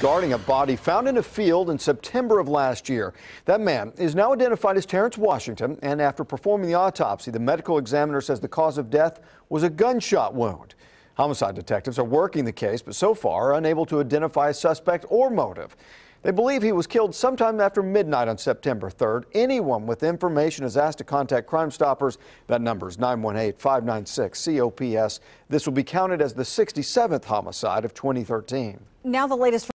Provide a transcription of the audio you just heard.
guarding a body found in a field in September of last year. That man is now identified as Terrence Washington, and after performing the autopsy, the medical examiner says the cause of death was a gunshot wound. Homicide detectives are working the case, but so far are unable to identify a suspect or motive. They believe he was killed sometime after midnight on September 3rd. Anyone with information is asked to contact Crime Stoppers. That number is 918-596-COPS. This will be counted as the 67th homicide of 2013. Now the latest